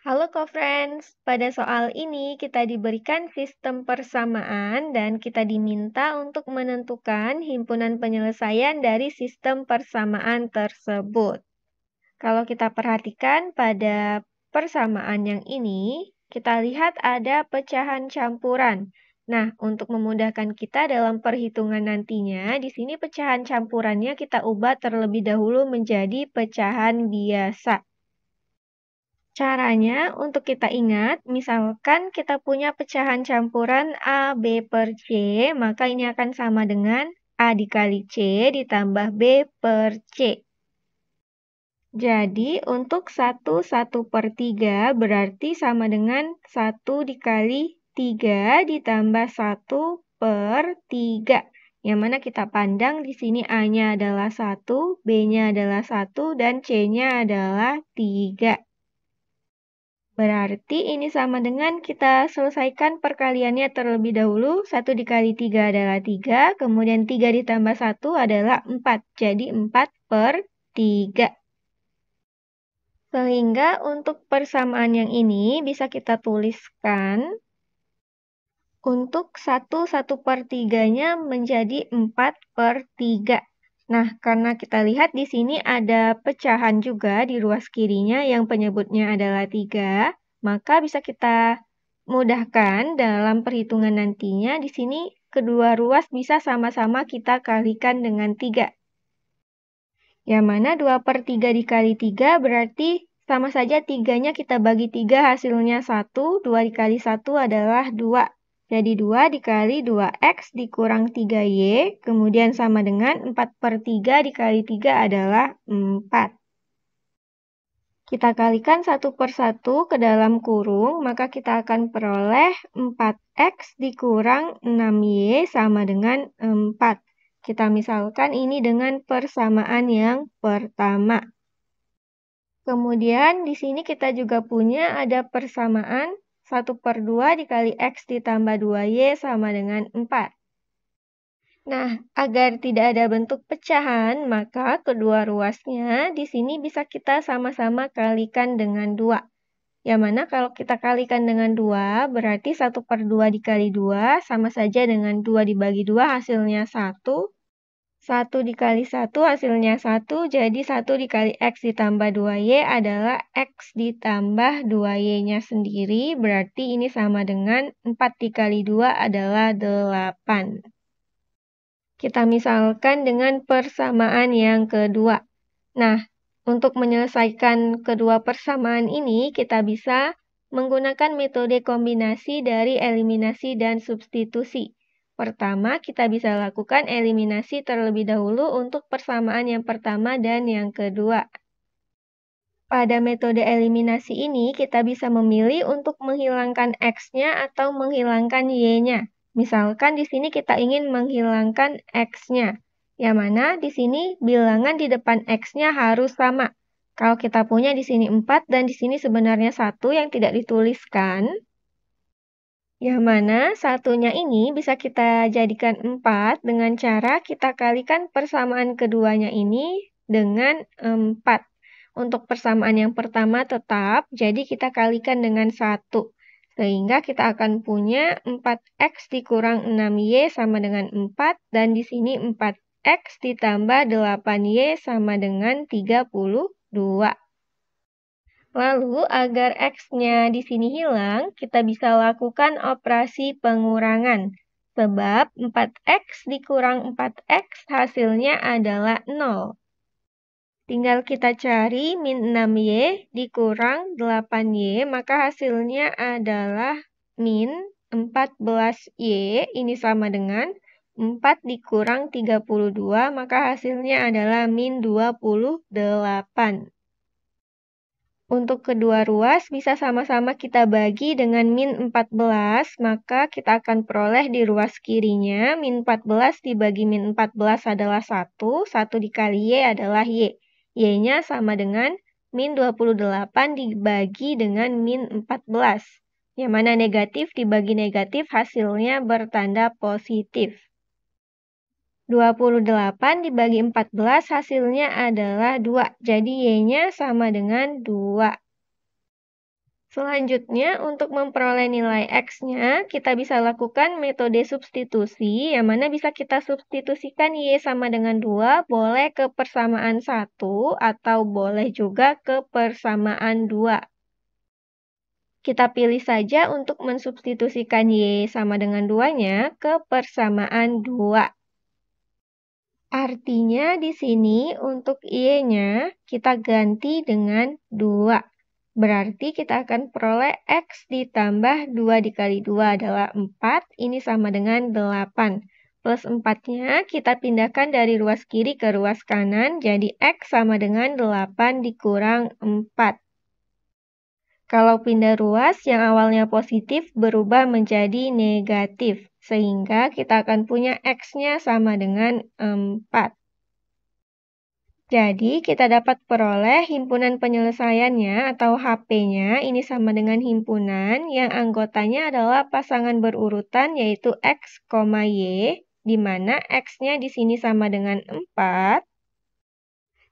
Halo co-friends, pada soal ini kita diberikan sistem persamaan dan kita diminta untuk menentukan himpunan penyelesaian dari sistem persamaan tersebut. Kalau kita perhatikan pada persamaan yang ini, kita lihat ada pecahan campuran. Nah, untuk memudahkan kita dalam perhitungan nantinya, di sini pecahan campurannya kita ubah terlebih dahulu menjadi pecahan biasa. Caranya untuk kita ingat, misalkan kita punya pecahan campuran A, B per C, maka ini akan sama dengan A dikali C ditambah B per C. Jadi, untuk 1, 1 per 3 berarti sama dengan 1 dikali 3 ditambah 1 per 3. Yang mana kita pandang di sini A-nya adalah 1, B-nya adalah 1, dan C-nya adalah 3. Berarti ini sama dengan kita selesaikan perkaliannya terlebih dahulu. 1 dikali 3 adalah 3, kemudian 3 ditambah 1 adalah 4. Jadi 4 per 3. Sehingga untuk persamaan yang ini bisa kita tuliskan untuk 1 1 per 3-nya menjadi 4 per 3. Nah, karena kita lihat di sini ada pecahan juga di ruas kirinya yang penyebutnya adalah 3 maka bisa kita mudahkan dalam perhitungan nantinya. Di sini kedua ruas bisa sama-sama kita kalikan dengan 3. Yang mana 2 per 3 dikali 3 berarti sama saja 3-nya kita bagi 3 hasilnya 1, 2 dikali 1 adalah 2. Jadi 2 dikali 2x dikurang 3y, kemudian sama dengan 4 per 3 dikali 3 adalah 4. Kita kalikan satu persatu ke dalam kurung, maka kita akan peroleh 4X dikurang 6Y sama dengan 4. Kita misalkan ini dengan persamaan yang pertama. Kemudian di sini kita juga punya ada persamaan 1 per 2 dikali X ditambah 2Y sama dengan 4. Nah, agar tidak ada bentuk pecahan, maka kedua ruasnya di sini bisa kita sama-sama kalikan dengan 2. Yang mana kalau kita kalikan dengan 2, berarti 1 per 2 dikali 2 sama saja dengan 2 dibagi 2 hasilnya 1. 1 dikali 1 hasilnya 1, jadi 1 dikali X ditambah 2Y adalah X ditambah 2Y-nya sendiri, berarti ini sama dengan 4 dikali 2 adalah 8. Kita misalkan dengan persamaan yang kedua. Nah, untuk menyelesaikan kedua persamaan ini, kita bisa menggunakan metode kombinasi dari eliminasi dan substitusi. Pertama, kita bisa lakukan eliminasi terlebih dahulu untuk persamaan yang pertama dan yang kedua. Pada metode eliminasi ini, kita bisa memilih untuk menghilangkan X-nya atau menghilangkan Y-nya. Misalkan di sini kita ingin menghilangkan X-nya, yang mana di sini bilangan di depan X-nya harus sama. Kalau kita punya di sini 4 dan di sini sebenarnya 1 yang tidak dituliskan, yang mana satunya ini bisa kita jadikan 4 dengan cara kita kalikan persamaan keduanya ini dengan 4. Untuk persamaan yang pertama tetap, jadi kita kalikan dengan 1. Sehingga kita akan punya 4X dikurang 6Y sama dengan 4 dan di sini 4X ditambah 8Y sama dengan 32. Lalu agar X-nya di sini hilang, kita bisa lakukan operasi pengurangan. Sebab 4X dikurang 4X hasilnya adalah 0. Tinggal kita cari min 6Y dikurang 8Y, maka hasilnya adalah min 14Y, ini sama dengan 4 dikurang 32, maka hasilnya adalah min 28. Untuk kedua ruas bisa sama-sama kita bagi dengan min 14, maka kita akan peroleh di ruas kirinya min 14 dibagi min 14 adalah 1, 1 dikali Y adalah Y. Y-nya sama dengan min 28 dibagi dengan min 14. Yang mana negatif dibagi negatif hasilnya bertanda positif. 28 dibagi 14 hasilnya adalah 2. Jadi Y-nya sama dengan 2. Selanjutnya, untuk memperoleh nilai X-nya, kita bisa lakukan metode substitusi, yang mana bisa kita substitusikan Y sama dengan 2, boleh ke persamaan 1, atau boleh juga ke persamaan 2. Kita pilih saja untuk mensubstitusikan Y sama dengan 2-nya ke persamaan 2. Artinya di sini untuk Y-nya kita ganti dengan 2. Berarti kita akan peroleh X ditambah 2 dikali 2 adalah 4. Ini sama dengan 8. Plus 4-nya kita pindahkan dari ruas kiri ke ruas kanan. Jadi X sama dengan 8 dikurang 4. Kalau pindah ruas yang awalnya positif berubah menjadi negatif. Sehingga kita akan punya X-nya sama dengan 4. Jadi, kita dapat peroleh himpunan penyelesaiannya atau HP-nya ini sama dengan himpunan yang anggotanya adalah pasangan berurutan yaitu X, Y, di mana X-nya di sini sama dengan 4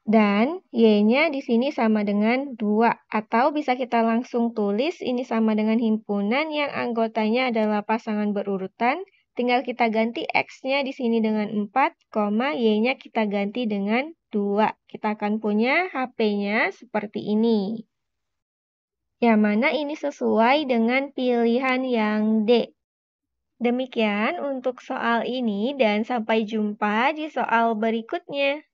dan Y-nya di sini sama dengan 2 atau bisa kita langsung tulis ini sama dengan himpunan yang anggotanya adalah pasangan berurutan Tinggal kita ganti X-nya di sini dengan 4, Y-nya kita ganti dengan 2. Kita akan punya HP-nya seperti ini. Yang mana ini sesuai dengan pilihan yang D. Demikian untuk soal ini dan sampai jumpa di soal berikutnya.